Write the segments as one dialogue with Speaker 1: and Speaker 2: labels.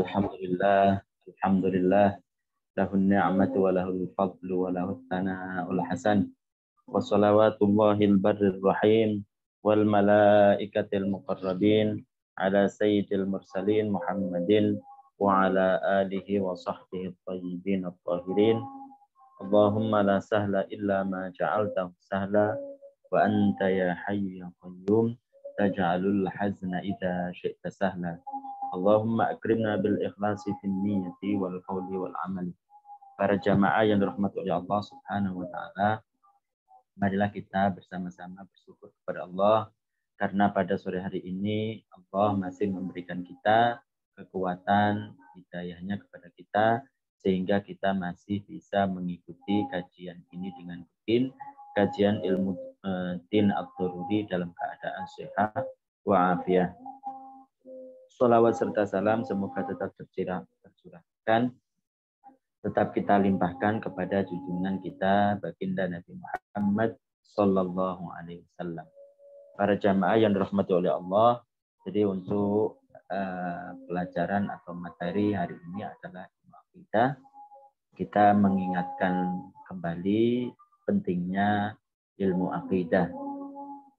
Speaker 1: الحمد لله الحمد لله له النعمة وله الفضل وله الثناء الحسن وصلوات الله البر الرحيم والملائكة المقربين على سيد المرسلين محمد وعلى آله وصحبه الطيبين الطاهرين اللهم لا سهل إلا ما جعلته سهلا وأنت يا حي يا قيوم تجعل الحزن إذا شئت سهلا Allahumma akrimna bil ikhlasi fin niyati wal qawli wal amali. Para jamaah yang dirahmati oleh Allah Subhanahu wa taala, marilah kita bersama-sama bersyukur kepada Allah karena pada sore hari ini Allah masih memberikan kita kekuatan hidayahnya kepada kita sehingga kita masih bisa mengikuti kajian ini dengan rutin kajian ilmu uh, din ad dalam keadaan sehat wa'afiyah. Salawat serta salam semoga tetap tercurahkan, tetap kita limpahkan kepada junjungan kita baginda Nabi Muhammad Sallallahu Alaihi Wasallam. Para jamaah yang dirahmati oleh Allah, jadi untuk uh, pelajaran atau materi hari ini adalah kita kita mengingatkan kembali pentingnya ilmu akidah.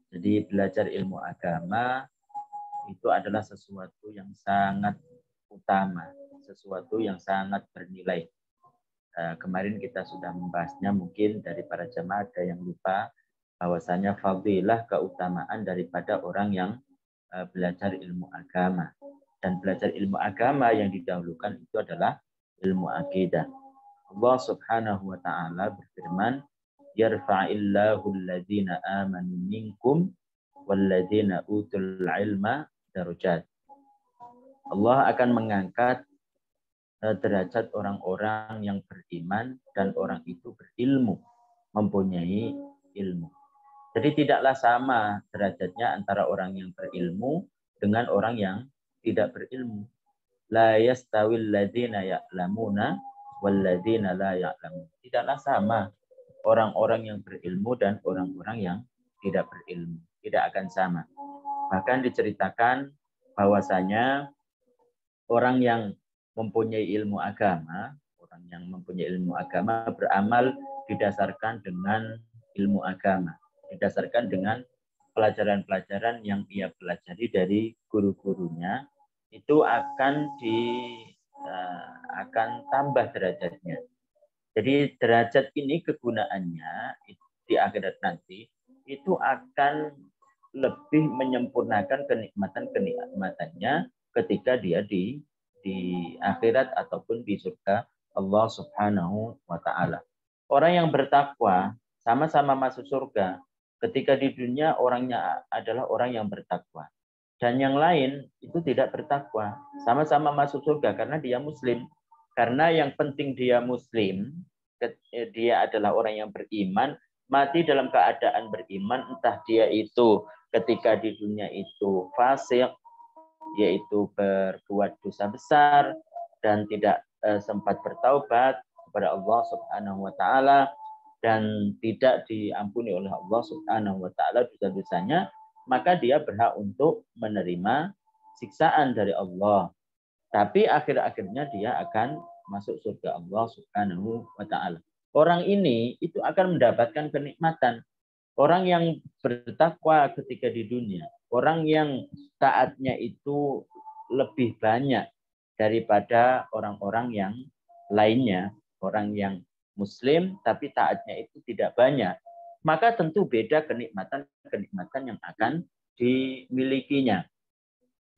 Speaker 1: Jadi belajar ilmu agama itu adalah sesuatu yang sangat utama, sesuatu yang sangat bernilai. Eh, kemarin kita sudah membahasnya, mungkin dari para jemaah ada yang lupa bahwasanya fadilah keutamaan daripada orang yang eh, belajar ilmu agama. Dan belajar ilmu agama yang didahulukan itu adalah ilmu akidah. Allah Subhanahu wa taala berfirman, "Yarfa'illahu alladhina amanu minkum walladzina utul ilma darujat. Allah akan mengangkat eh, derajat orang-orang yang beriman dan orang itu berilmu, mempunyai ilmu. Jadi tidaklah sama derajatnya antara orang yang berilmu dengan orang yang tidak berilmu. La yastawil ladzina ya'lamuna wal ladzina la ya'lamun. Tidaklah sama orang-orang yang berilmu dan orang-orang yang tidak berilmu. Tidak akan sama. Bahkan diceritakan bahwasanya orang yang mempunyai ilmu agama, orang yang mempunyai ilmu agama beramal didasarkan dengan ilmu agama, didasarkan dengan pelajaran-pelajaran yang ia pelajari dari guru-gurunya itu akan di eh, akan tambah derajatnya. Jadi derajat ini kegunaannya di akhirat nanti itu akan lebih menyempurnakan kenikmatan-kenikmatannya ketika dia di di akhirat ataupun di surga Allah Subhanahu wa taala. Orang yang bertakwa sama-sama masuk surga. Ketika di dunia orangnya adalah orang yang bertakwa. Dan yang lain itu tidak bertakwa, sama-sama masuk surga karena dia muslim. Karena yang penting dia muslim, eh, dia adalah orang yang beriman, mati dalam keadaan beriman, entah dia itu ketika di dunia itu fasik yaitu berbuat dosa besar dan tidak eh, sempat bertaubat kepada Allah Subhanahu wa taala dan tidak diampuni oleh Allah Subhanahu wa taala dosa-dosanya, maka dia berhak untuk menerima siksaan dari Allah. Tapi akhir-akhirnya dia akan masuk surga Allah Subhanahu wa taala. Orang ini itu akan mendapatkan kenikmatan Orang yang bertakwa ketika di dunia, orang yang taatnya itu lebih banyak daripada orang-orang yang lainnya, orang yang muslim tapi taatnya itu tidak banyak, maka tentu beda kenikmatan-kenikmatan yang akan dimilikinya.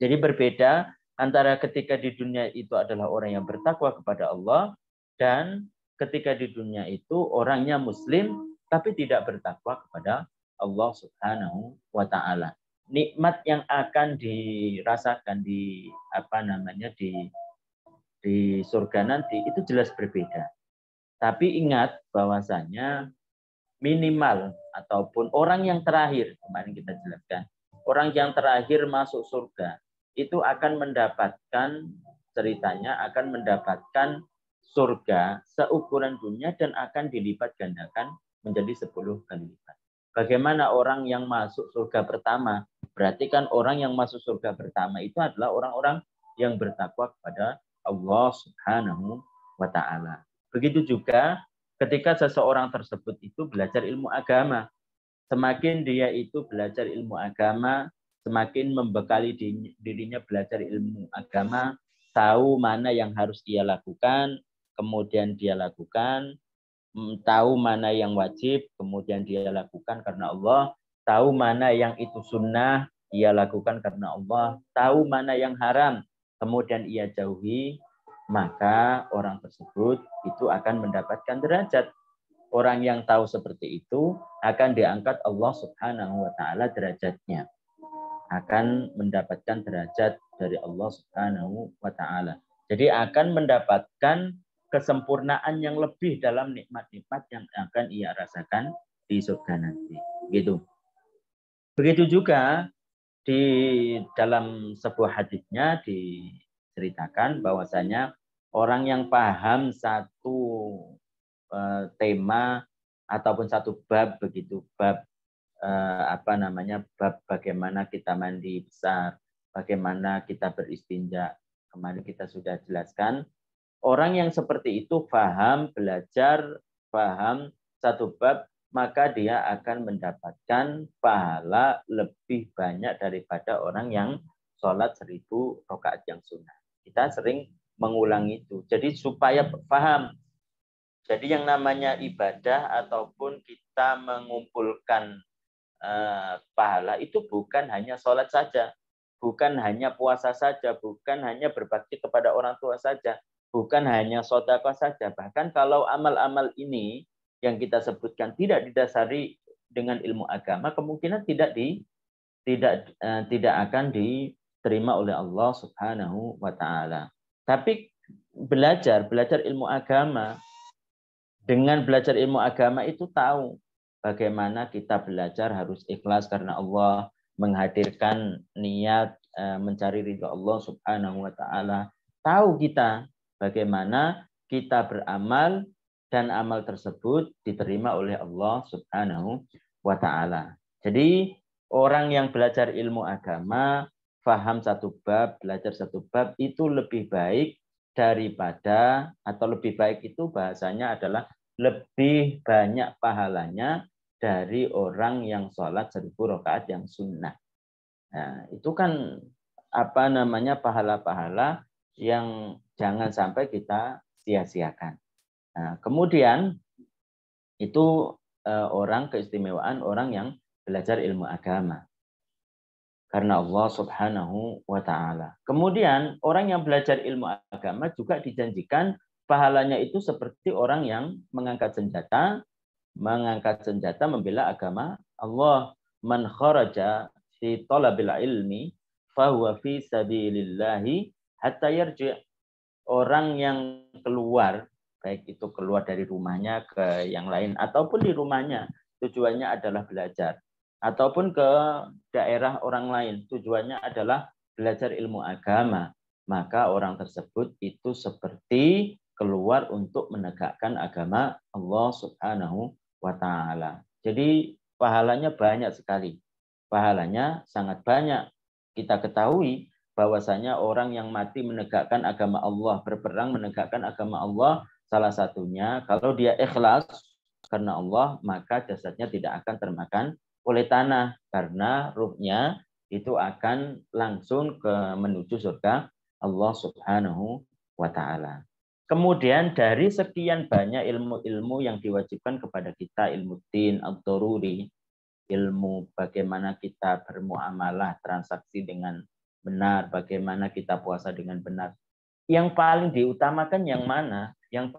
Speaker 1: Jadi berbeda antara ketika di dunia itu adalah orang yang bertakwa kepada Allah dan ketika di dunia itu orangnya muslim tapi tidak bertakwa kepada Allah Subhanahu wa taala. Nikmat yang akan dirasakan di apa namanya di di surga nanti itu jelas berbeda. Tapi ingat bahwasanya minimal ataupun orang yang terakhir kemarin kita jelaskan, orang yang terakhir masuk surga itu akan mendapatkan ceritanya akan mendapatkan surga seukuran dunia dan akan dilipat gandakan menjadi 10 kali lipat. Bagaimana orang yang masuk surga pertama? Berarti kan orang yang masuk surga pertama itu adalah orang-orang yang bertakwa kepada Allah Subhanahu wa taala. Begitu juga ketika seseorang tersebut itu belajar ilmu agama. Semakin dia itu belajar ilmu agama, semakin membekali dirinya belajar ilmu agama, tahu mana yang harus dia lakukan, kemudian dia lakukan, Mm, tahu mana yang wajib, kemudian dia lakukan karena Allah, tahu mana yang itu sunnah, ia lakukan karena Allah, tahu mana yang haram, kemudian ia jauhi, maka orang tersebut itu akan mendapatkan derajat. Orang yang tahu seperti itu akan diangkat Allah Subhanahu wa taala derajatnya. Akan mendapatkan derajat dari Allah Subhanahu wa taala. Jadi akan mendapatkan kesempurnaan yang lebih dalam nikmat-nikmat yang akan ia rasakan di surga nanti. Gitu. Begitu juga di dalam sebuah hadisnya diceritakan bahwasanya orang yang paham satu eh, tema ataupun satu bab begitu bab eh, apa namanya bab bagaimana kita mandi besar, bagaimana kita beristinja. Kemarin kita sudah jelaskan Orang yang seperti itu faham, belajar, faham satu bab, maka dia akan mendapatkan pahala lebih banyak daripada orang yang sholat seribu rakaat yang sunnah. Kita sering mengulang itu. Jadi supaya paham. Jadi yang namanya ibadah ataupun kita mengumpulkan uh, pahala itu bukan hanya sholat saja, bukan hanya puasa saja, bukan hanya berbakti kepada orang tua saja, bukan hanya sodako saja. Bahkan kalau amal-amal ini yang kita sebutkan tidak didasari dengan ilmu agama, kemungkinan tidak di tidak eh, tidak akan diterima oleh Allah Subhanahu wa taala. Tapi belajar, belajar ilmu agama dengan belajar ilmu agama itu tahu bagaimana kita belajar harus ikhlas karena Allah menghadirkan niat eh, mencari ridho Allah Subhanahu wa taala. Tahu kita bagaimana kita beramal dan amal tersebut diterima oleh Allah Subhanahu wa taala. Jadi orang yang belajar ilmu agama, faham satu bab, belajar satu bab itu lebih baik daripada atau lebih baik itu bahasanya adalah lebih banyak pahalanya dari orang yang sholat seribu rakaat yang sunnah. Nah, itu kan apa namanya pahala-pahala yang Jangan sampai kita sia-siakan. Nah, kemudian itu eh, orang keistimewaan orang yang belajar ilmu agama karena Allah Subhanahu wa taala. Kemudian orang yang belajar ilmu agama juga dijanjikan pahalanya itu seperti orang yang mengangkat senjata, mengangkat senjata membela agama Allah. Man kharaja fi talabil ilmi fahuwa fi sabilillahi hatta yarji orang yang keluar baik itu keluar dari rumahnya ke yang lain ataupun di rumahnya tujuannya adalah belajar ataupun ke daerah orang lain tujuannya adalah belajar ilmu agama maka orang tersebut itu seperti keluar untuk menegakkan agama Allah Subhanahu wa taala. Jadi pahalanya banyak sekali. Pahalanya sangat banyak. Kita ketahui bahwasanya orang yang mati menegakkan agama Allah, berperang menegakkan agama Allah, salah satunya kalau dia ikhlas karena Allah, maka jasadnya tidak akan termakan oleh tanah karena ruhnya itu akan langsung ke menuju surga Allah Subhanahu wa taala. Kemudian dari sekian banyak ilmu-ilmu yang diwajibkan kepada kita, ilmu din, ad-daruri, ilmu bagaimana kita bermuamalah, transaksi dengan benar, bagaimana kita puasa dengan benar. Yang paling diutamakan yang mana? Yang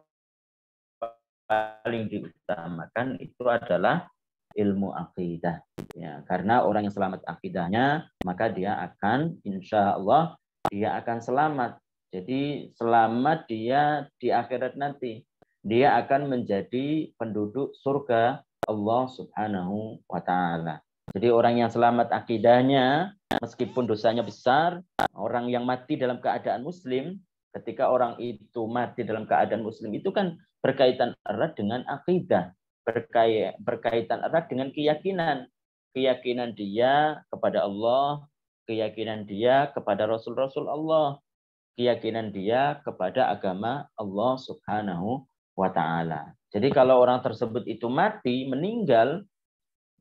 Speaker 1: paling diutamakan itu adalah ilmu akidah. Ya, karena orang yang selamat akidahnya, maka dia akan insya Allah dia akan selamat. Jadi selamat dia di akhirat nanti. Dia akan menjadi penduduk surga Allah Subhanahu wa taala. Jadi orang yang selamat akidahnya meskipun dosanya besar, orang yang mati dalam keadaan muslim, ketika orang itu mati dalam keadaan muslim itu kan berkaitan erat dengan akidah, berkaitan erat dengan keyakinan. Keyakinan dia kepada Allah, keyakinan dia kepada Rasul-Rasul Allah, keyakinan dia kepada agama Allah Subhanahu wa taala. Jadi kalau orang tersebut itu mati, meninggal,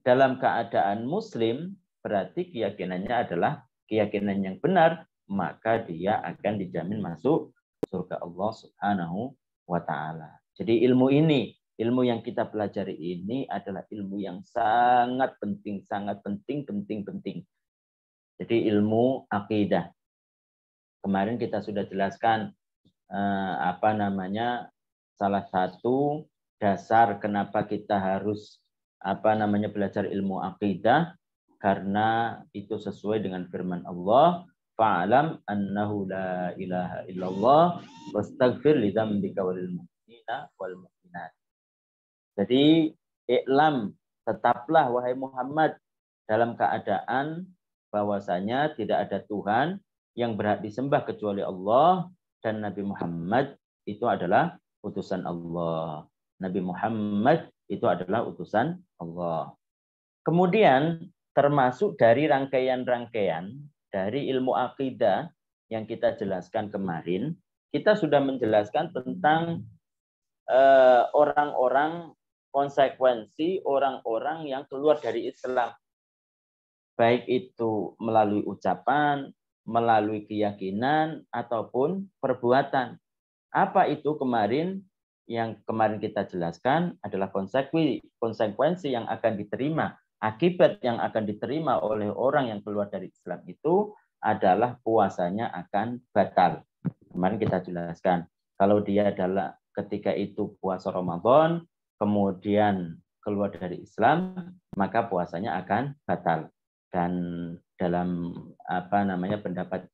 Speaker 1: dalam keadaan muslim berarti keyakinannya adalah keyakinan yang benar, maka dia akan dijamin masuk surga Allah Subhanahu wa taala. Jadi ilmu ini, ilmu yang kita pelajari ini adalah ilmu yang sangat penting, sangat penting, penting, penting. Jadi ilmu akidah. Kemarin kita sudah jelaskan eh, apa namanya salah satu dasar kenapa kita harus apa namanya belajar ilmu akidah karena itu sesuai dengan firman Allah fa'lam annahu la ilaha illallah wastaghfir li dzambika wal mu'minina wal mu'minat. Jadi iklam tetaplah wahai Muhammad dalam keadaan bahwasanya tidak ada Tuhan yang berhak disembah kecuali Allah dan Nabi Muhammad itu adalah utusan Allah. Nabi Muhammad itu adalah utusan Allah. Kemudian termasuk dari rangkaian-rangkaian dari ilmu akidah yang kita jelaskan kemarin, kita sudah menjelaskan tentang eh, orang-orang eh, konsekuensi orang-orang yang keluar dari Islam. Baik itu melalui ucapan, melalui keyakinan, ataupun perbuatan. Apa itu kemarin yang kemarin kita jelaskan adalah konsekuensi, yang akan diterima, akibat yang akan diterima oleh orang yang keluar dari Islam itu adalah puasanya akan batal. Kemarin kita jelaskan, kalau dia adalah ketika itu puasa Ramadan, kemudian keluar dari Islam, maka puasanya akan batal. Dan dalam apa namanya pendapat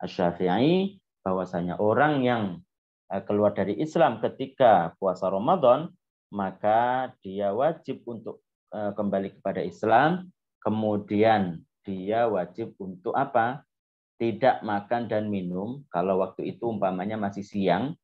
Speaker 1: Syafi'i bahwasanya orang yang Eh, keluar dari Islam ketika puasa Ramadan, maka dia wajib untuk eh, kembali kepada Islam, kemudian dia wajib untuk apa? Tidak makan dan minum kalau waktu itu umpamanya masih siang,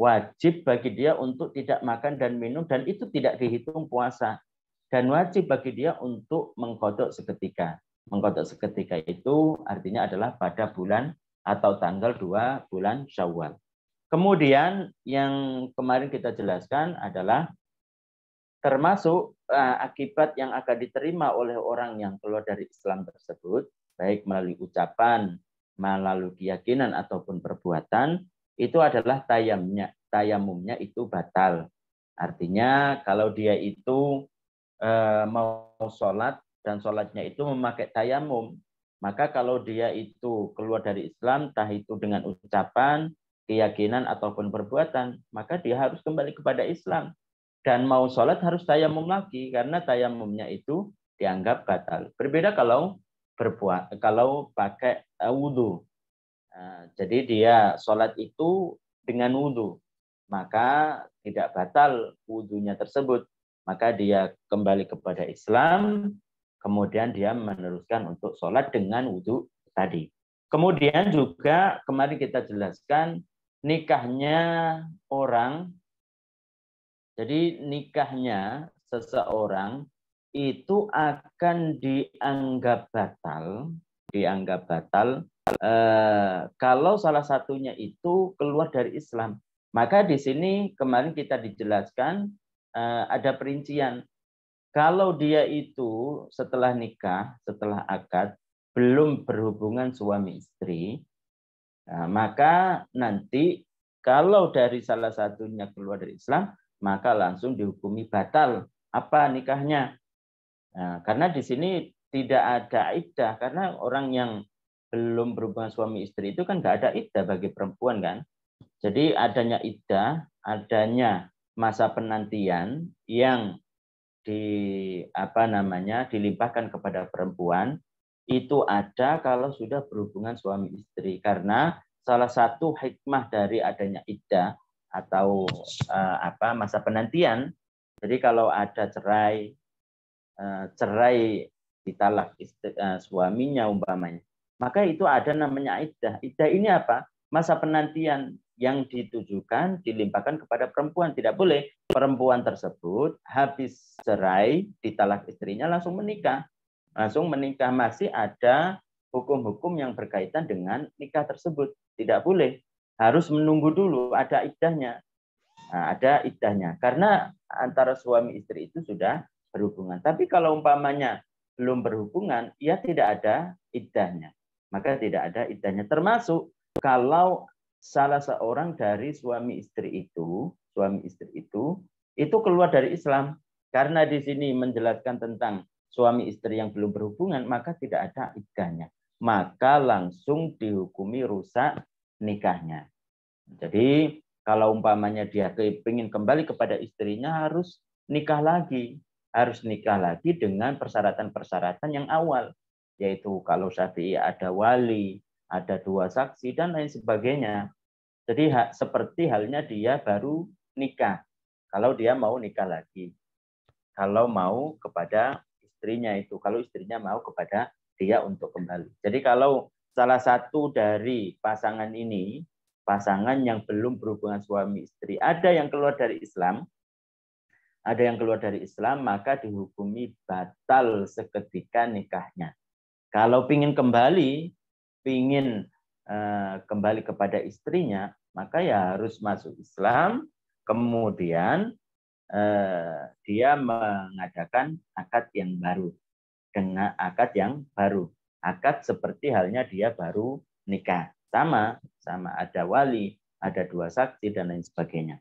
Speaker 1: wajib bagi dia untuk tidak makan dan minum dan itu tidak dihitung puasa dan wajib bagi dia untuk mengkodok seketika. Mengkodok seketika itu artinya adalah pada bulan atau tanggal dua bulan Syawal. Kemudian yang kemarin kita jelaskan adalah termasuk uh, akibat yang akan diterima oleh orang yang keluar dari Islam tersebut, baik melalui ucapan, melalui keyakinan ataupun perbuatan, itu adalah tayamnya, tayamumnya itu batal. Artinya kalau dia itu uh, mau sholat dan sholatnya itu memakai tayamum, maka kalau dia itu keluar dari Islam, tah itu dengan ucapan, keyakinan ataupun perbuatan, maka dia harus kembali kepada Islam. Dan mau sholat harus tayamum lagi, karena tayamumnya itu dianggap batal. Berbeda kalau berbuat kalau pakai eh, wudhu. Nah, jadi dia sholat itu dengan wudhu, maka tidak batal wudhunya tersebut. Maka dia kembali kepada Islam, kemudian dia meneruskan untuk sholat dengan wudhu tadi. Kemudian juga kemarin kita jelaskan nikahnya orang jadi nikahnya seseorang itu akan dianggap batal, dianggap batal e, kalau salah satunya itu keluar dari Islam. Maka di sini kemarin kita dijelaskan e, ada perincian. Kalau dia itu setelah nikah, setelah akad belum berhubungan suami istri, Nah, maka nanti kalau dari salah satunya keluar dari Islam, maka langsung dihukumi batal apa nikahnya. Nah, karena di sini tidak ada iddah karena orang yang belum berhubungan suami istri itu kan nggak ada iddah bagi perempuan kan. Jadi adanya iddah, adanya masa penantian yang di apa namanya dilimpahkan kepada perempuan itu ada kalau sudah berhubungan suami istri karena salah satu hikmah dari adanya iddah atau uh, apa masa penantian jadi kalau ada cerai uh, cerai ditalak istri, uh, suaminya umpamanya maka itu ada namanya iddah iddah ini apa masa penantian yang ditujukan dilimpahkan kepada perempuan tidak boleh perempuan tersebut habis cerai ditalak istrinya langsung menikah langsung menikah masih ada hukum-hukum yang berkaitan dengan nikah tersebut. Tidak boleh, harus menunggu dulu ada idahnya Nah, ada idahnya Karena antara suami istri itu sudah berhubungan. Tapi kalau umpamanya belum berhubungan, ya tidak ada idahnya Maka tidak ada idahnya Termasuk kalau salah seorang dari suami istri itu, suami istri itu, itu keluar dari Islam. Karena di sini menjelaskan tentang suami istri yang belum berhubungan, maka tidak ada iddahnya. Maka langsung dihukumi rusak nikahnya. Jadi kalau umpamanya dia ingin kembali kepada istrinya harus nikah lagi. Harus nikah lagi dengan persyaratan-persyaratan yang awal. Yaitu kalau syafi'i ada wali, ada dua saksi, dan lain sebagainya. Jadi seperti halnya dia baru nikah. Kalau dia mau nikah lagi. Kalau mau kepada istrinya itu kalau istrinya mau kepada dia untuk kembali. Jadi kalau salah satu dari pasangan ini pasangan yang belum berhubungan suami istri ada yang keluar dari Islam ada yang keluar dari Islam maka dihukumi batal seketika nikahnya. Kalau ingin kembali, ingin eh, kembali kepada istrinya, maka ya harus masuk Islam, kemudian Eh, dia mengadakan akad yang baru dengan akad yang baru. Akad seperti halnya dia baru nikah. Sama, sama ada wali, ada dua saksi dan lain sebagainya.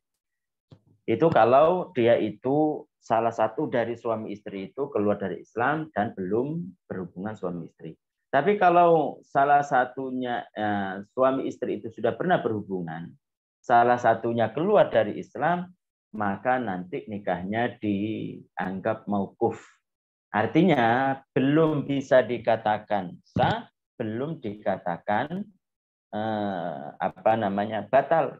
Speaker 1: Itu kalau dia itu salah satu dari suami istri itu keluar dari Islam dan belum berhubungan suami istri. Tapi kalau salah satunya eh, suami istri itu sudah pernah berhubungan, salah satunya keluar dari Islam, maka nanti nikahnya dianggap maukuf. Artinya belum bisa dikatakan sah, belum dikatakan eh, apa namanya batal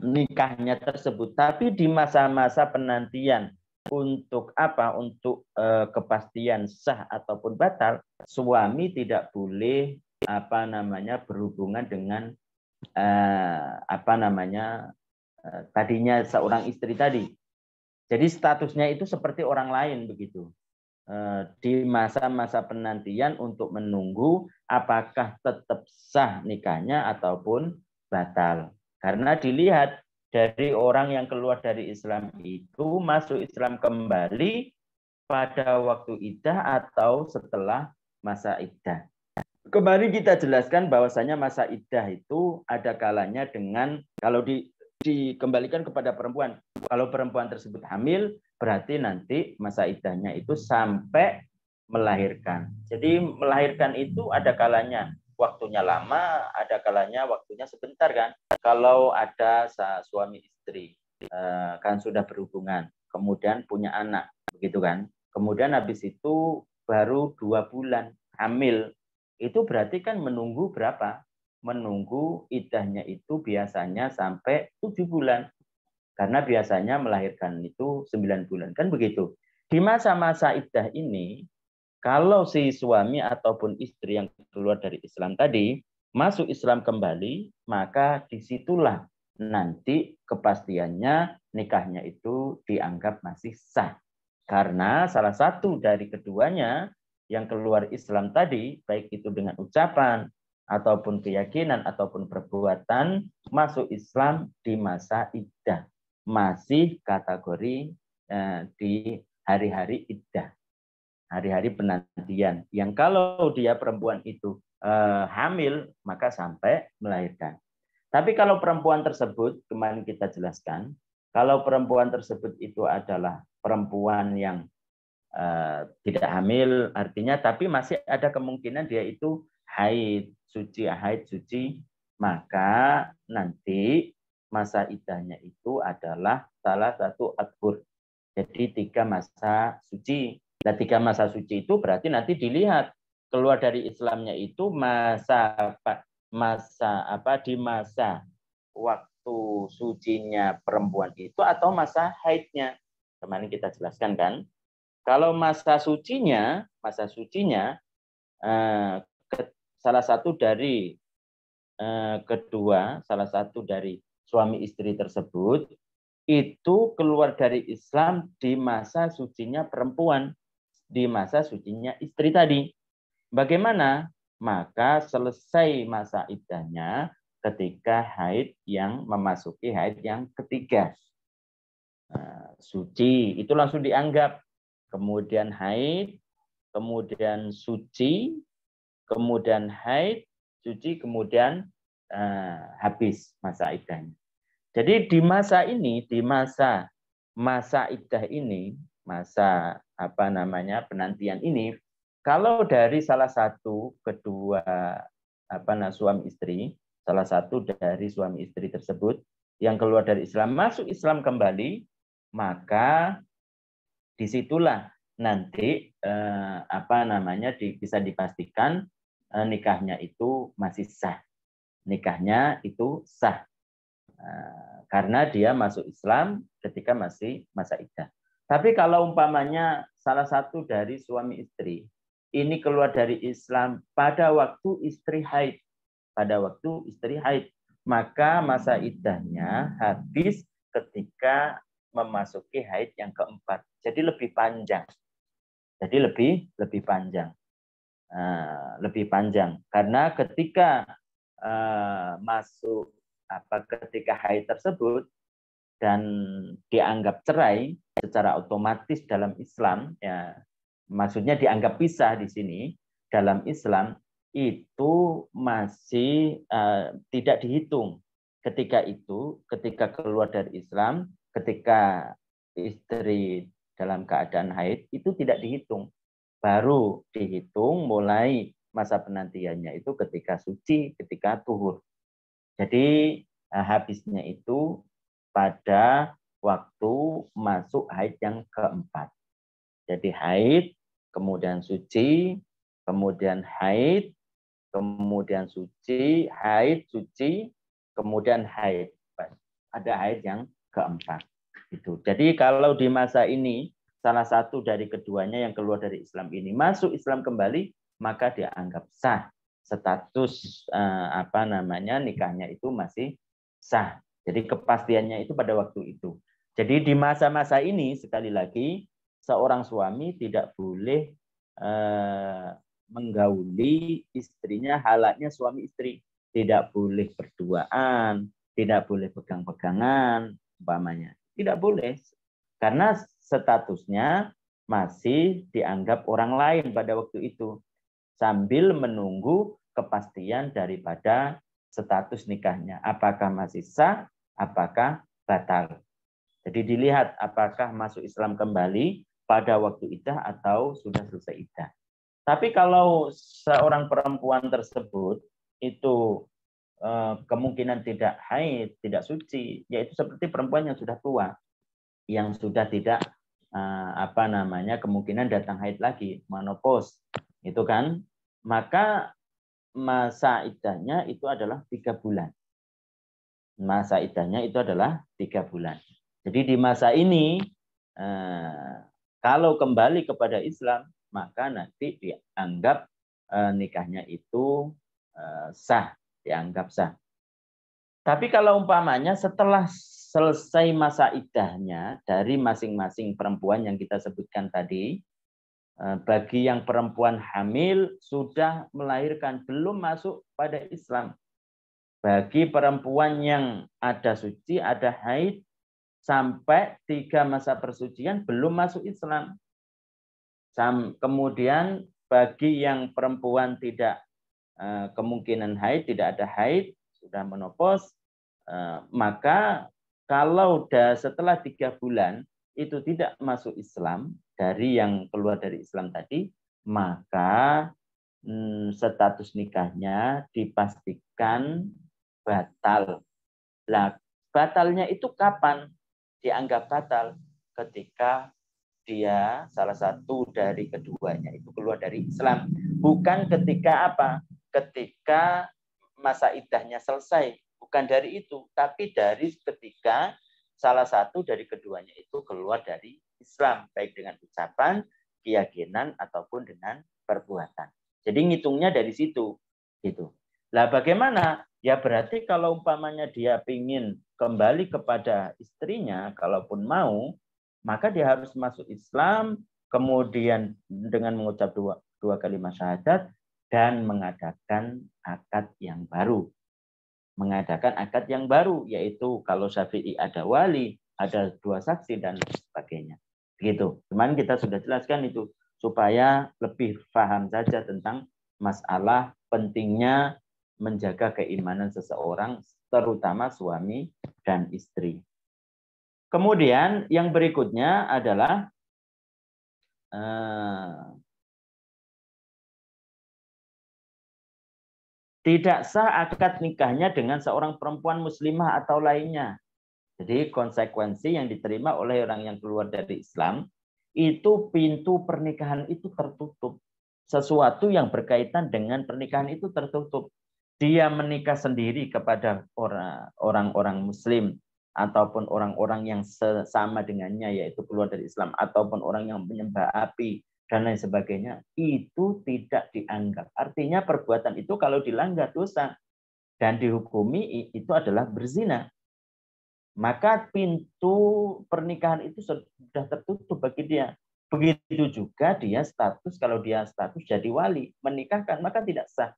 Speaker 1: nikahnya tersebut. Tapi di masa-masa penantian untuk apa? Untuk eh, kepastian sah ataupun batal, suami tidak boleh apa namanya berhubungan dengan eh, apa namanya Eh, tadinya seorang istri tadi. Jadi statusnya itu seperti orang lain begitu. Eh, di masa-masa penantian untuk menunggu apakah tetap sah nikahnya ataupun batal. Karena dilihat dari orang yang keluar dari Islam itu masuk Islam kembali pada waktu idah atau setelah masa idah. Kembali kita jelaskan bahwasanya masa idah itu ada kalanya dengan kalau di dikembalikan kepada perempuan. Kalau perempuan tersebut hamil, berarti nanti masa iddahnya itu sampai melahirkan. Jadi melahirkan itu ada kalanya waktunya lama, ada kalanya waktunya sebentar kan. Kalau ada suami istri eh, kan sudah berhubungan, kemudian punya anak, begitu kan. Kemudian habis itu baru dua bulan hamil, itu berarti kan menunggu berapa? menunggu idahnya itu biasanya sampai tujuh bulan. Karena biasanya melahirkan itu sembilan bulan. Kan begitu. Di masa-masa idah ini, kalau si suami ataupun istri yang keluar dari Islam tadi, masuk Islam kembali, maka disitulah nanti kepastiannya nikahnya itu dianggap masih sah. Karena salah satu dari keduanya yang keluar Islam tadi, baik itu dengan ucapan ataupun keyakinan ataupun perbuatan masuk Islam di masa iddah masih kategori eh, di hari-hari iddah hari-hari penantian yang kalau dia perempuan itu eh, hamil maka sampai melahirkan tapi kalau perempuan tersebut kemarin kita jelaskan kalau perempuan tersebut itu adalah perempuan yang eh, tidak hamil artinya tapi masih ada kemungkinan dia itu haid suci haid suci maka nanti masa idahnya itu adalah salah satu adbur jadi tiga masa suci nah tiga masa suci itu berarti nanti dilihat keluar dari Islamnya itu masa apa masa apa di masa waktu sucinya perempuan itu atau masa haidnya kemarin kita jelaskan kan kalau masa sucinya masa sucinya eh, salah satu dari eh, kedua, salah satu dari suami istri tersebut itu keluar dari Islam di masa sucinya perempuan, di masa sucinya istri tadi. Bagaimana? Maka selesai masa idahnya ketika haid yang memasuki haid yang ketiga. Nah, suci itu langsung dianggap kemudian haid, kemudian suci, kemudian haid, cuci, kemudian eh, habis masa iddahnya. Jadi di masa ini, di masa masa iddah ini, masa apa namanya penantian ini, kalau dari salah satu kedua apa nah, suami istri, salah satu dari suami istri tersebut yang keluar dari Islam masuk Islam kembali, maka disitulah nanti eh, apa namanya di, bisa dipastikan eh, nikahnya itu masih sah. Nikahnya itu sah. Eh, karena dia masuk Islam ketika masih masa iddah. Tapi kalau umpamanya salah satu dari suami istri ini keluar dari Islam pada waktu istri haid, pada waktu istri haid, maka masa iddahnya habis ketika memasuki haid yang keempat. Jadi lebih panjang. Jadi lebih lebih panjang. Nah, lebih panjang karena ketika eh, masuk apa ketika haid tersebut dan dianggap cerai secara otomatis dalam Islam ya maksudnya dianggap pisah di sini dalam Islam itu masih uh, tidak dihitung ketika itu ketika keluar dari Islam ketika istri dalam keadaan haid itu tidak dihitung. Baru dihitung mulai masa penantiannya itu ketika suci, ketika tuhur. Jadi eh, habisnya itu pada waktu masuk haid yang keempat. Jadi haid, kemudian suci, kemudian haid, kemudian suci, haid, suci, kemudian haid. Ada haid yang keempat. Itu. Jadi kalau di masa ini salah satu dari keduanya yang keluar dari Islam ini masuk Islam kembali, maka dianggap sah status eh, apa namanya nikahnya itu masih sah. Jadi kepastiannya itu pada waktu itu. Jadi di masa-masa ini sekali lagi seorang suami tidak boleh eh, menggauli istrinya halatnya suami istri, tidak boleh berduaan, tidak boleh pegang-pegangan umpamanya. Tidak boleh. Karena statusnya masih dianggap orang lain pada waktu itu. Sambil menunggu kepastian daripada status nikahnya. Apakah masih sah, apakah batal. Jadi dilihat apakah masuk Islam kembali pada waktu idah atau sudah selesai idah. Tapi kalau seorang perempuan tersebut itu Eh, kemungkinan tidak haid, tidak suci, yaitu seperti perempuan yang sudah tua, yang sudah tidak eh, apa namanya kemungkinan datang haid lagi, menopause, itu kan? Maka masa idahnya itu adalah tiga bulan. Masa idahnya itu adalah tiga bulan. Jadi di masa ini eh, kalau kembali kepada Islam maka nanti dianggap nikahnya itu sah dianggap sah. Tapi kalau umpamanya setelah selesai masa idahnya dari masing-masing perempuan yang kita sebutkan tadi, eh, bagi yang perempuan hamil sudah melahirkan belum masuk pada Islam. Bagi perempuan yang ada suci, ada haid, sampai tiga masa persucian belum masuk Islam. Kemudian bagi yang perempuan tidak Eh, kemungkinan haid, tidak ada haid, sudah menopos eh, maka kalau sudah setelah tiga bulan itu tidak masuk Islam dari yang keluar dari Islam tadi, maka hmm, status nikahnya dipastikan batal. Lah, batalnya itu kapan dianggap batal? Ketika dia salah satu dari keduanya itu keluar dari Islam, bukan ketika apa? ketika masa idahnya selesai. Bukan dari itu, tapi dari ketika salah satu dari keduanya itu keluar dari Islam, baik dengan ucapan, keyakinan, ataupun dengan perbuatan. Jadi ngitungnya dari situ. gitu. Lah bagaimana? Ya berarti kalau umpamanya dia ingin kembali kepada istrinya, kalaupun mau, maka dia harus masuk Islam, kemudian dengan mengucap dua, dua kalimat syahadat, dan mengadakan akad yang baru. Mengadakan akad yang baru, yaitu kalau Syafi'i ada wali, ada dua saksi, dan sebagainya. Begitu. Cuman kita sudah jelaskan itu, supaya lebih paham saja tentang masalah pentingnya menjaga keimanan seseorang, terutama suami dan istri. Kemudian yang berikutnya adalah eh, tidak sah akad nikahnya dengan seorang perempuan muslimah atau lainnya. Jadi konsekuensi yang diterima oleh orang yang keluar dari Islam itu pintu pernikahan itu tertutup. Sesuatu yang berkaitan dengan pernikahan itu tertutup. Dia menikah sendiri kepada orang-orang muslim ataupun orang-orang yang sama dengannya yaitu keluar dari Islam ataupun orang yang menyembah api dan lain sebagainya, itu tidak dianggap. Artinya perbuatan itu kalau dilanggar dosa dan dihukumi itu adalah berzina. Maka pintu pernikahan itu sudah tertutup bagi dia. Begitu juga dia status kalau dia status jadi wali, menikahkan maka tidak sah.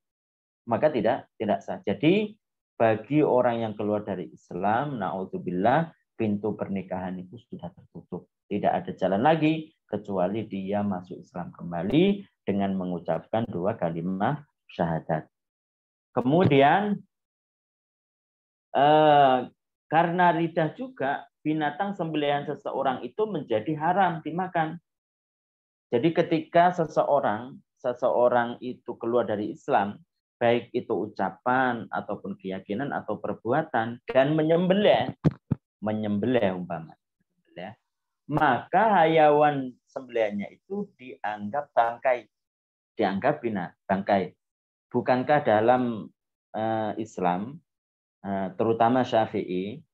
Speaker 1: Maka tidak tidak sah. Jadi bagi orang yang keluar dari Islam, naudzubillah, pintu pernikahan itu sudah tertutup. Tidak ada jalan lagi kecuali dia masuk Islam kembali dengan mengucapkan dua kalimat syahadat. Kemudian eh, karena lidah juga binatang sembelihan seseorang itu menjadi haram dimakan. Jadi ketika seseorang seseorang itu keluar dari Islam, baik itu ucapan ataupun keyakinan atau perbuatan dan menyembelih menyembelih umpama. Ya. Maka hayawan sembelihannya itu dianggap bangkai, dianggap bina bangkai. Bukankah dalam uh, Islam, uh, terutama Syafi'i,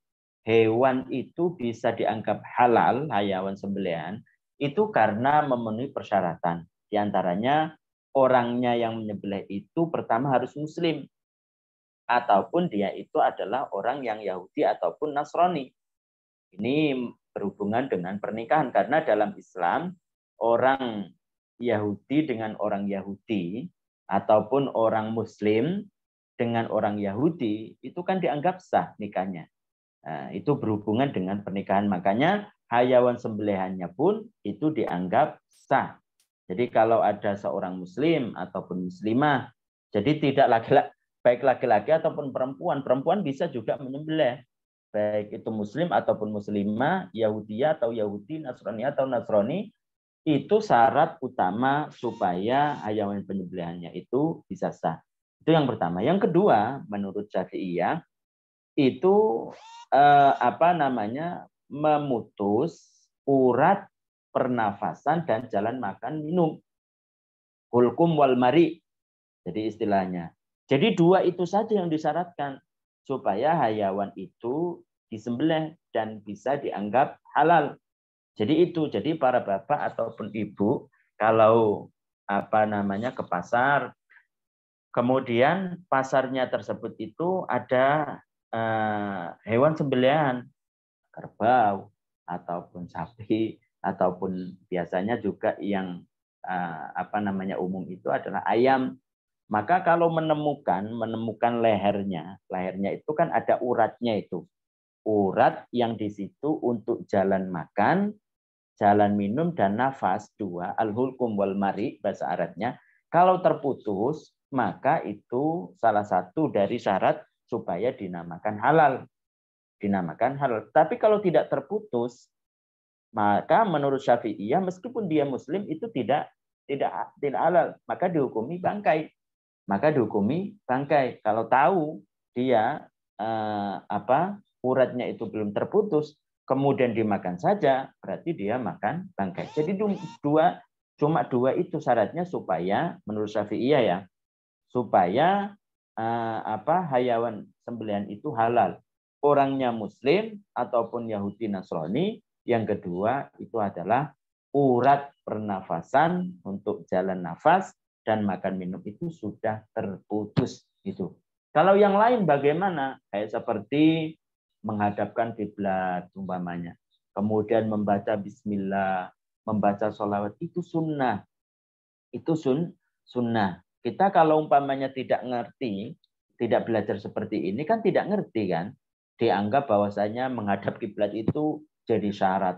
Speaker 1: hewan itu bisa dianggap halal, hayawan sembelihan, itu karena memenuhi persyaratan. diantaranya orangnya yang menyembelih itu pertama harus muslim ataupun dia itu adalah orang yang Yahudi ataupun Nasrani. Ini berhubungan dengan pernikahan karena dalam Islam orang Yahudi dengan orang Yahudi ataupun orang Muslim dengan orang Yahudi itu kan dianggap sah nikahnya. Nah, itu berhubungan dengan pernikahan. Makanya hayawan sembelihannya pun itu dianggap sah. Jadi kalau ada seorang Muslim ataupun Muslimah, jadi tidak laki-laki baik laki-laki ataupun perempuan, perempuan bisa juga menyembelih baik itu muslim ataupun muslimah, yahudi atau Yahudi, Nasrani atau Nasrani, itu syarat utama supaya hayawan penyembelihannya itu bisa sah. Itu yang pertama. Yang kedua, menurut Syafi'iyah itu eh, apa namanya? memutus urat pernafasan dan jalan makan minum. Hulkum wal mari. Jadi istilahnya. Jadi dua itu saja yang disyaratkan supaya hayawan itu disembelih dan bisa dianggap halal. Jadi itu, jadi para bapak ataupun ibu kalau apa namanya ke pasar, kemudian pasarnya tersebut itu ada eh, hewan sembelihan, kerbau ataupun sapi ataupun biasanya juga yang eh, apa namanya umum itu adalah ayam. Maka kalau menemukan, menemukan lehernya, lehernya itu kan ada uratnya itu. Urat yang di situ untuk jalan makan, jalan minum, dan nafas, dua, alhulkum wal mari, bahasa Arabnya. Kalau terputus, maka itu salah satu dari syarat supaya dinamakan halal. Dinamakan halal. Tapi kalau tidak terputus, maka menurut Syafi'iyah meskipun dia muslim itu tidak tidak tidak halal, maka dihukumi bangkai maka dihukumi bangkai. Kalau tahu dia eh, apa uratnya itu belum terputus, kemudian dimakan saja, berarti dia makan bangkai. Jadi dua cuma dua itu syaratnya supaya menurut Syafi'iyah ya, supaya eh, apa hayawan sembelian itu halal. Orangnya muslim ataupun Yahudi Nasrani, yang kedua itu adalah urat pernafasan untuk jalan nafas dan makan minum itu sudah terputus itu. Kalau yang lain bagaimana? Kayak seperti menghadapkan kiblat umpamanya. Kemudian membaca bismillah, membaca sholawat itu sunnah. Itu sun sunnah. Kita kalau umpamanya tidak ngerti, tidak belajar seperti ini kan tidak ngerti kan? Dianggap bahwasanya menghadap kiblat itu jadi syarat.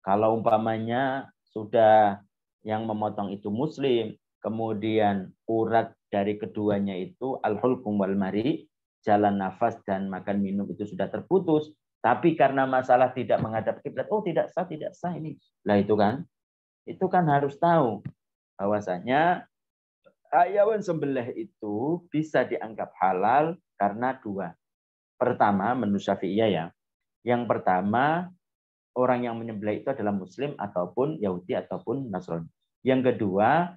Speaker 1: Kalau umpamanya sudah yang memotong itu muslim, kemudian urat dari keduanya itu al hulqum wal mari, jalan nafas dan makan minum itu sudah terputus, tapi karena masalah tidak menghadap kiblat, oh tidak sah, tidak sah ini. Lah itu kan, itu kan harus tahu bahwasanya hayawan sembelih itu bisa dianggap halal karena dua. Pertama, menurut Syafi'iyah ya. Yang pertama, orang yang menyembelih itu adalah muslim ataupun Yahudi ataupun Nasrani. Yang kedua,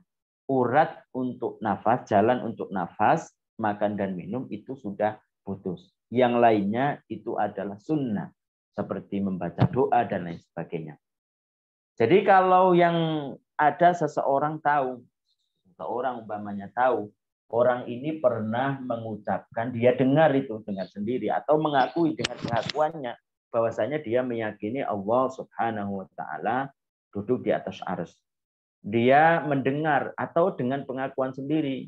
Speaker 1: urat untuk nafas, jalan untuk nafas, makan dan minum itu sudah putus. Yang lainnya itu adalah sunnah, seperti membaca doa dan lain sebagainya. Jadi kalau yang ada seseorang tahu, seseorang umpamanya tahu, orang ini pernah mengucapkan, dia dengar itu dengan sendiri, atau mengakui dengan pengakuannya, bahwasanya dia meyakini Allah subhanahu wa ta'ala duduk di atas arus dia mendengar atau dengan pengakuan sendiri.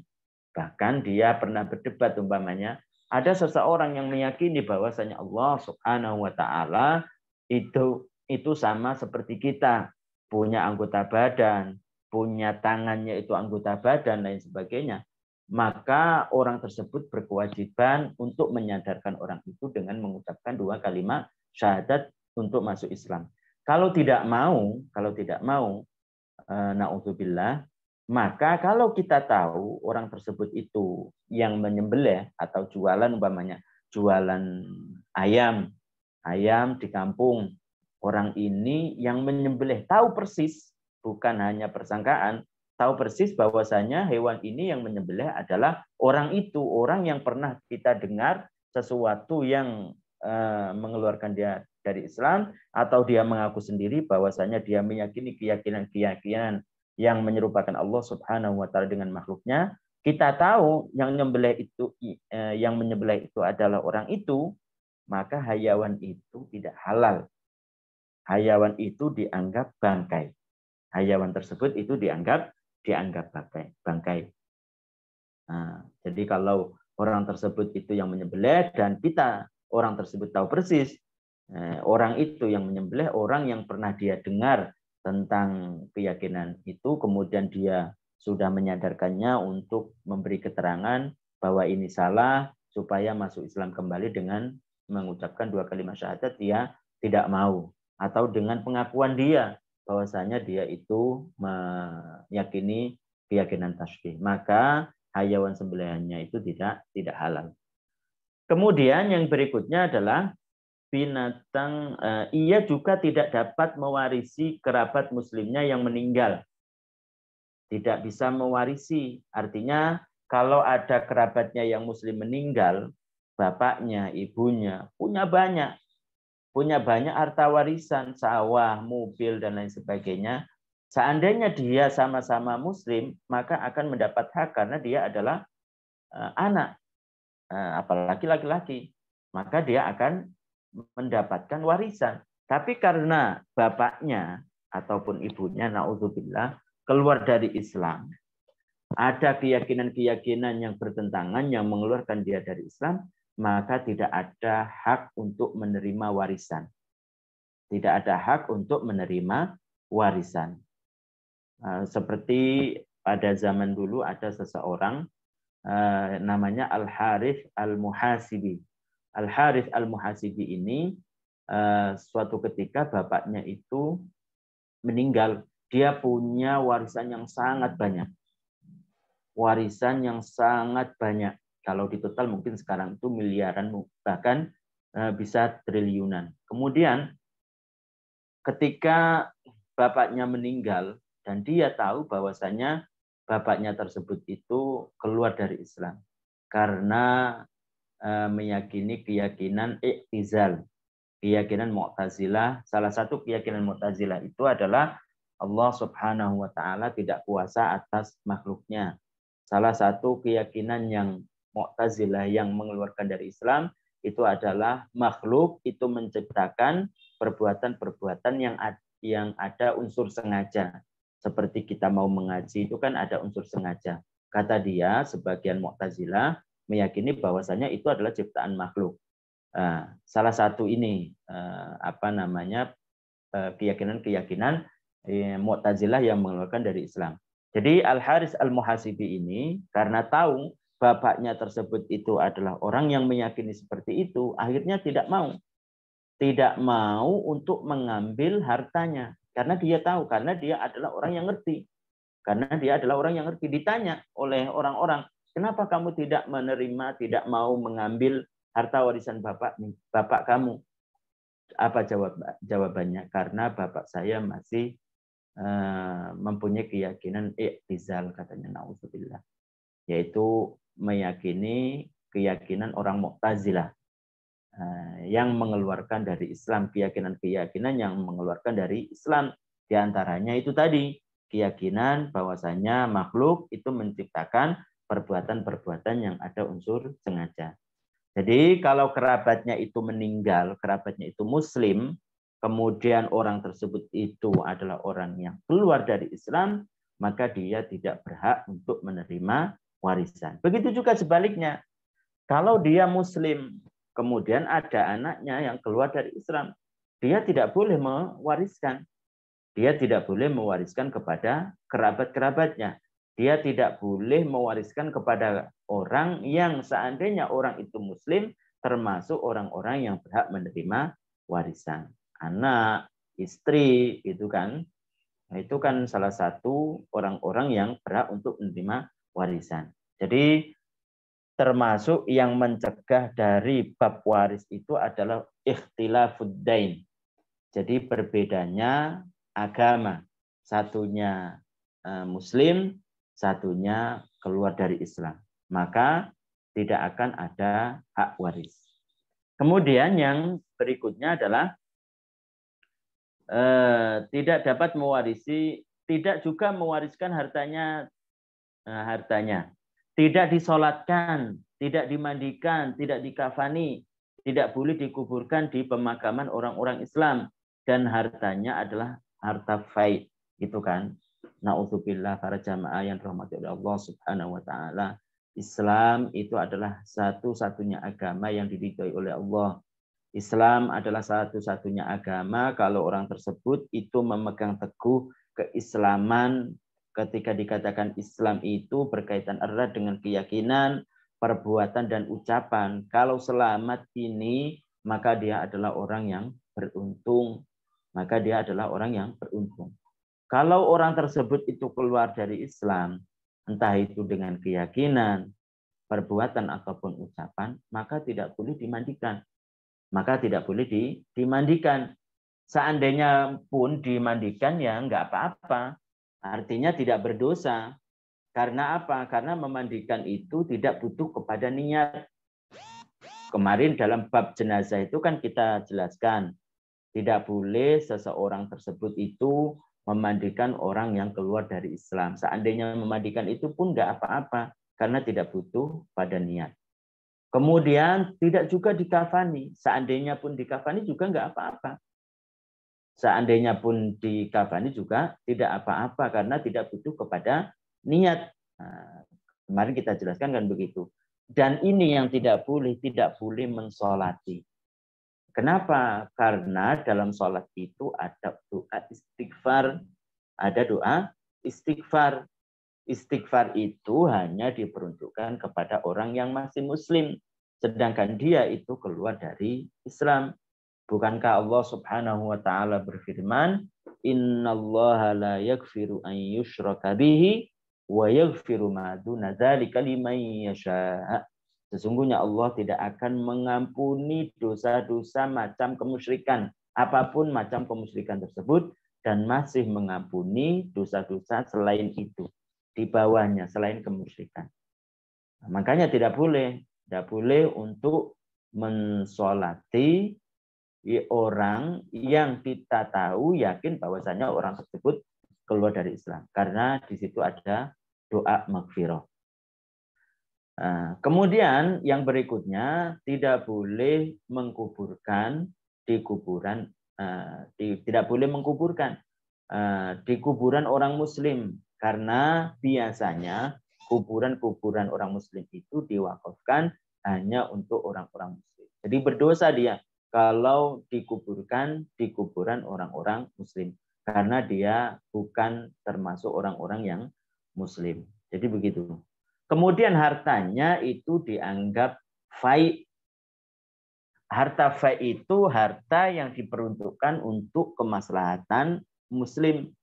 Speaker 1: Bahkan dia pernah berdebat umpamanya, ada seseorang yang meyakini bahwasanya Allah Subhanahu wa taala itu itu sama seperti kita, punya anggota badan, punya tangannya itu anggota badan dan sebagainya. Maka orang tersebut berkewajiban untuk menyadarkan orang itu dengan mengucapkan dua kalimat syahadat untuk masuk Islam. Kalau tidak mau, kalau tidak mau, Eh, naudzubillah, maka kalau kita tahu orang tersebut itu yang menyembelih atau jualan umpamanya jualan ayam, ayam di kampung, orang ini yang menyembelih tahu persis bukan hanya persangkaan, tahu persis bahwasanya hewan ini yang menyembelih adalah orang itu, orang yang pernah kita dengar sesuatu yang Eh, mengeluarkan dia dari Islam atau dia mengaku sendiri bahwasanya dia meyakini keyakinan-keyakinan yang menyerupakan Allah Subhanahu wa taala dengan makhluknya, kita tahu yang menyembelih itu eh, yang menyembelih itu adalah orang itu, maka hayawan itu tidak halal. Hayawan itu dianggap bangkai. Hayawan tersebut itu dianggap dianggap bangkai. bangkai. Nah, jadi kalau orang tersebut itu yang menyembelih dan kita orang tersebut tahu persis eh, orang itu yang menyembelih orang yang pernah dia dengar tentang keyakinan itu kemudian dia sudah menyadarkannya untuk memberi keterangan bahwa ini salah supaya masuk Islam kembali dengan mengucapkan dua kalimat syahadat dia tidak mau atau dengan pengakuan dia bahwasanya dia itu meyakini keyakinan tasbih maka hayawan sembelihannya itu tidak tidak halal Kemudian yang berikutnya adalah binatang uh, ia juga tidak dapat mewarisi kerabat muslimnya yang meninggal. Tidak bisa mewarisi. Artinya kalau ada kerabatnya yang muslim meninggal, bapaknya, ibunya punya banyak. Punya banyak harta warisan, sawah, mobil dan lain sebagainya. Seandainya dia sama-sama muslim, maka akan mendapat hak karena dia adalah eh, anak Nah, apalagi laki-laki, maka dia akan mendapatkan warisan. Tapi karena bapaknya ataupun ibunya, naudzubillah, keluar dari Islam, ada keyakinan-keyakinan yang bertentangan yang mengeluarkan dia dari Islam, maka tidak ada hak untuk menerima warisan. Tidak ada hak untuk menerima warisan. Nah, seperti pada zaman dulu ada seseorang Eh, namanya Al Harith Al Muhasibi. Al Harith Al Muhasibi ini uh, suatu ketika bapaknya itu meninggal, dia punya warisan yang sangat banyak. Warisan yang sangat banyak. Kalau di total mungkin sekarang itu miliaran bahkan uh, bisa triliunan. Kemudian ketika bapaknya meninggal dan dia tahu bahwasanya bapaknya tersebut itu keluar dari Islam karena eh, meyakini keyakinan iktizal, keyakinan Mu'tazilah. Salah satu keyakinan Mu'tazilah itu adalah Allah Subhanahu wa taala tidak kuasa atas makhluknya. Salah satu keyakinan yang Mu'tazilah yang mengeluarkan dari Islam itu adalah makhluk itu menciptakan perbuatan-perbuatan yang ada unsur sengaja seperti kita mau mengaji itu kan ada unsur sengaja. Kata dia, sebagian Mu'tazilah meyakini bahwasanya itu adalah ciptaan makhluk. Nah, salah satu ini eh, apa namanya eh, keyakinan-keyakinan eh, Mu'tazilah yang mengeluarkan dari Islam. Jadi Al Haris Al Muhasibi ini karena tahu bapaknya tersebut itu adalah orang yang meyakini seperti itu, akhirnya tidak mau, tidak mau untuk mengambil hartanya, karena dia tahu, karena dia adalah orang yang ngerti. Karena dia adalah orang yang ngerti. Ditanya oleh orang-orang, kenapa kamu tidak menerima, tidak mau mengambil harta warisan bapak bapak kamu? Apa jawab jawabannya? Karena bapak saya masih uh, mempunyai keyakinan iktizal katanya nauzubillah. Yaitu meyakini keyakinan orang Mu'tazilah Eh, yang mengeluarkan dari Islam keyakinan-keyakinan yang mengeluarkan dari Islam diantaranya itu tadi keyakinan bahwasanya makhluk itu menciptakan perbuatan-perbuatan yang ada unsur sengaja. Jadi kalau kerabatnya itu meninggal, kerabatnya itu muslim, kemudian orang tersebut itu adalah orang yang keluar dari Islam, maka dia tidak berhak untuk menerima warisan. Begitu juga sebaliknya. Kalau dia muslim, kemudian ada anaknya yang keluar dari Islam, dia tidak boleh mewariskan. Dia tidak boleh mewariskan kepada kerabat-kerabatnya. Dia tidak boleh mewariskan kepada orang yang seandainya orang itu muslim termasuk orang-orang yang berhak menerima warisan. Anak, istri itu kan Nah, itu kan salah satu orang-orang yang berhak untuk menerima warisan. Jadi termasuk yang mencegah dari bab waris itu adalah ikhtilafuddin. Jadi perbedaannya agama. Satunya eh, muslim, satunya keluar dari Islam. Maka tidak akan ada hak waris. Kemudian yang berikutnya adalah eh, tidak dapat mewarisi, tidak juga mewariskan hartanya eh, hartanya tidak disolatkan, tidak dimandikan, tidak dikafani, tidak boleh dikuburkan di pemakaman orang-orang Islam dan hartanya adalah harta faid gitu kan Nauzubillah para jamaah yang dirahmati oleh Allah Subhanahu wa taala. Islam itu adalah satu-satunya agama yang diridhoi oleh Allah. Islam adalah satu-satunya agama kalau orang tersebut itu memegang teguh keislaman ketika dikatakan Islam itu berkaitan erat dengan keyakinan, perbuatan dan ucapan. Kalau selamat ini maka dia adalah orang yang beruntung, maka dia adalah orang yang beruntung. Kalau orang tersebut itu keluar dari Islam, entah itu dengan keyakinan, perbuatan ataupun ucapan, maka tidak boleh dimandikan. Maka tidak boleh dimandikan. Seandainya pun dimandikan ya nggak apa-apa. Artinya tidak berdosa. Karena apa? Karena memandikan itu tidak butuh kepada niat. Kemarin dalam bab jenazah itu kan kita jelaskan. Tidak boleh seseorang tersebut itu memandikan orang yang keluar dari Islam. Seandainya memandikan itu pun nggak apa-apa. Karena tidak butuh pada niat. Kemudian tidak juga dikafani. Seandainya pun dikafani juga nggak apa-apa. Seandainya pun dikafani juga tidak apa-apa karena tidak butuh kepada niat. Nah, kemarin kita jelaskan kan begitu. Dan ini yang tidak boleh, tidak boleh mensolati. Kenapa? Karena dalam sholat itu ada doa istighfar, ada doa istighfar. Istighfar itu hanya diperuntukkan kepada orang yang masih muslim, sedangkan dia itu keluar dari Islam. Bukankah Allah Subhanahu wa taala berfirman, "Innallaha la yaghfiru an yushraka bihi wa yaghfiru ma duna dzalika liman yasha'." Sesungguhnya Allah tidak akan mengampuni dosa-dosa macam kemusyrikan, apapun macam kemusyrikan tersebut dan masih mengampuni dosa-dosa selain itu di bawahnya selain kemusyrikan. Nah, makanya tidak boleh, tidak boleh untuk mensolati orang yang kita tahu yakin bahwasanya orang tersebut keluar dari Islam karena di situ ada doa magfirah. Nah, kemudian yang berikutnya tidak boleh mengkuburkan di kuburan eh, tidak boleh mengkuburkan eh, di kuburan orang Muslim karena biasanya kuburan-kuburan orang Muslim itu diwakafkan hanya untuk orang-orang Muslim. Jadi berdosa dia kalau dikuburkan di kuburan orang-orang muslim karena dia bukan termasuk orang-orang yang muslim. Jadi begitu. Kemudian hartanya itu dianggap fai. Harta fai itu harta yang diperuntukkan untuk kemaslahatan muslim.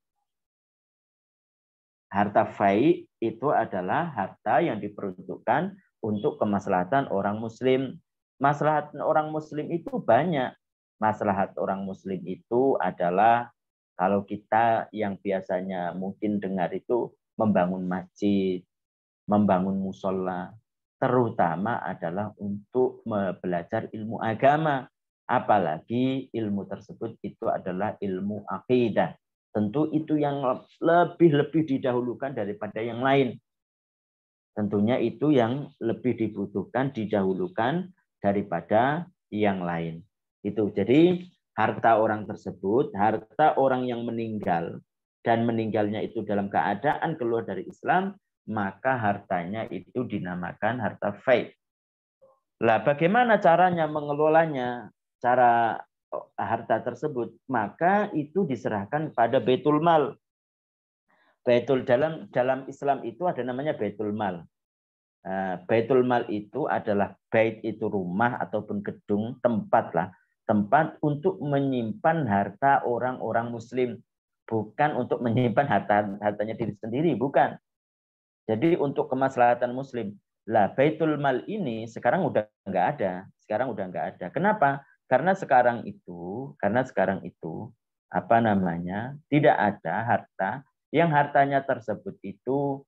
Speaker 1: Harta fai itu adalah harta yang diperuntukkan untuk kemaslahatan orang muslim maslahat orang muslim itu banyak. Maslahat orang muslim itu adalah kalau kita yang biasanya mungkin dengar itu membangun masjid, membangun musola, terutama adalah untuk belajar ilmu agama. Apalagi ilmu tersebut itu adalah ilmu akidah. Tentu itu yang lebih-lebih didahulukan daripada yang lain tentunya itu yang lebih dibutuhkan didahulukan daripada yang lain. Itu. Jadi harta orang tersebut, harta orang yang meninggal dan meninggalnya itu dalam keadaan keluar dari Islam, maka hartanya itu dinamakan harta faid. Lah bagaimana caranya mengelolanya? Cara harta tersebut, maka itu diserahkan pada betul Mal. betul dalam dalam Islam itu ada namanya betul Mal. Nah, Baitul Mal itu adalah bait itu rumah ataupun gedung, tempat lah, tempat untuk menyimpan harta orang-orang muslim, bukan untuk menyimpan harta hartanya diri sendiri, bukan. Jadi untuk kemaslahatan muslim. Lah Baitul Mal ini sekarang udah nggak ada, sekarang udah nggak ada. Kenapa? Karena sekarang itu, karena sekarang itu apa namanya? tidak ada harta yang hartanya tersebut itu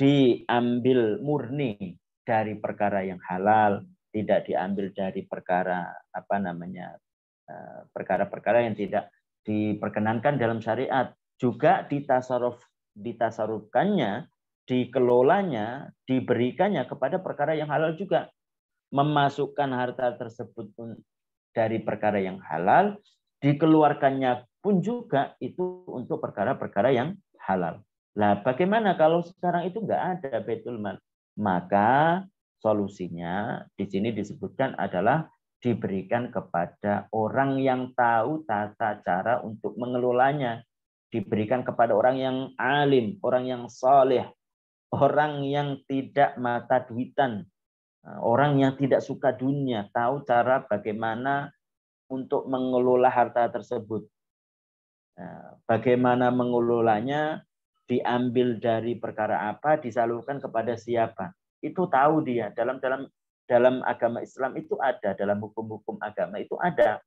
Speaker 1: diambil murni dari perkara yang halal, tidak diambil dari perkara apa namanya eh, perkara-perkara yang tidak diperkenankan dalam syariat. Juga ditasaruf ditasarufkannya, dikelolanya, diberikannya kepada perkara yang halal juga. Memasukkan harta tersebut pun dari perkara yang halal, dikeluarkannya pun juga itu untuk perkara-perkara yang halal. Nah, bagaimana kalau sekarang itu nggak ada betul Mal? Maka solusinya di sini disebutkan adalah diberikan kepada orang yang tahu tata cara untuk mengelolanya. Diberikan kepada orang yang alim, orang yang soleh, orang yang tidak mata duitan, eh, orang yang tidak suka dunia, tahu cara bagaimana untuk mengelola harta tersebut. Nah, bagaimana mengelolanya, diambil dari perkara apa, disalurkan kepada siapa. Itu tahu dia dalam dalam dalam agama Islam itu ada, dalam hukum-hukum agama itu ada.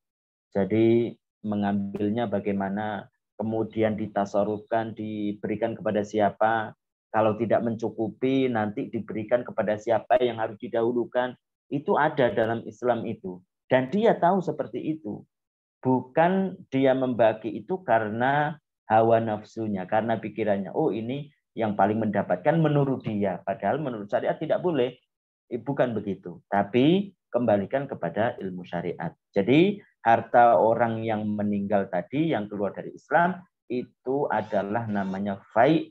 Speaker 1: Jadi mengambilnya bagaimana, kemudian ditasarufkan, diberikan kepada siapa, kalau tidak mencukupi nanti diberikan kepada siapa yang harus didahulukan itu ada dalam Islam itu dan dia tahu seperti itu bukan dia membagi itu karena hawa nafsunya karena pikirannya oh ini yang paling mendapatkan menurut dia padahal menurut syariat tidak boleh eh, bukan begitu tapi kembalikan kepada ilmu syariat jadi harta orang yang meninggal tadi yang keluar dari Islam itu adalah namanya fai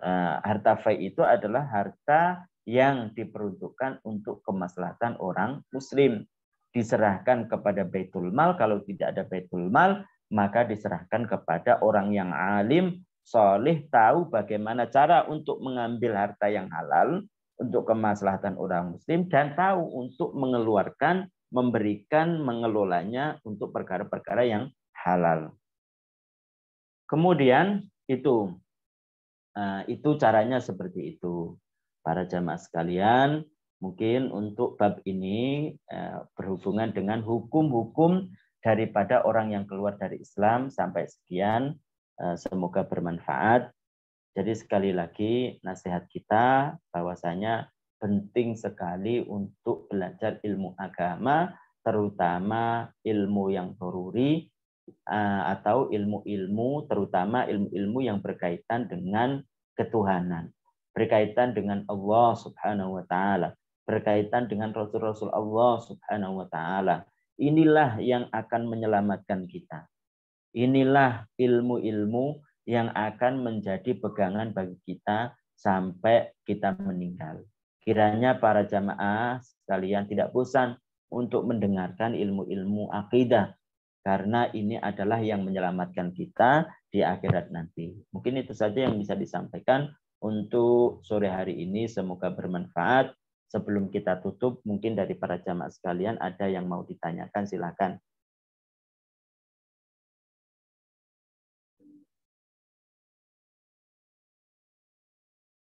Speaker 1: eh, harta fai itu adalah harta yang diperuntukkan untuk kemaslahatan orang muslim diserahkan kepada baitul mal kalau tidak ada baitul mal maka diserahkan kepada orang yang alim, soleh, tahu bagaimana cara untuk mengambil harta yang halal untuk kemaslahatan orang muslim dan tahu untuk mengeluarkan, memberikan, mengelolanya untuk perkara-perkara yang halal. Kemudian itu eh, itu caranya seperti itu. Para jamaah sekalian, mungkin untuk bab ini eh, berhubungan dengan hukum-hukum daripada orang yang keluar dari Islam sampai sekian. Eh, semoga bermanfaat. Jadi sekali lagi nasihat kita bahwasanya penting sekali untuk belajar ilmu agama, terutama ilmu yang toruri eh, atau ilmu-ilmu, terutama ilmu-ilmu yang berkaitan dengan ketuhanan, berkaitan dengan Allah Subhanahu wa taala, berkaitan dengan rasul-rasul Allah Subhanahu wa taala, Inilah yang akan menyelamatkan kita. Inilah ilmu-ilmu yang akan menjadi pegangan bagi kita sampai kita meninggal. Kiranya para jamaah sekalian tidak bosan untuk mendengarkan ilmu-ilmu akidah karena ini adalah yang menyelamatkan kita di akhirat nanti. Mungkin itu saja yang bisa disampaikan untuk sore hari ini. Semoga bermanfaat. Sebelum kita tutup, mungkin dari para jamaah sekalian ada yang mau ditanyakan, silakan.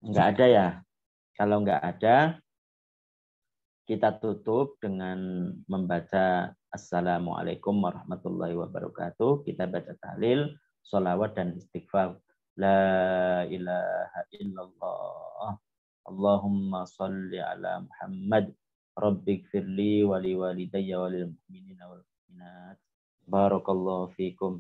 Speaker 1: Enggak ada ya? Kalau enggak ada, kita tutup dengan membaca Assalamualaikum warahmatullahi wabarakatuh. Kita baca tahlil, sholawat, dan istighfar. La ilaha illallah. Allahumma sholli ala Muhammad Rabbi gfirli wali walidayya walil mu'minina wal mu'minat Barakallahu fikum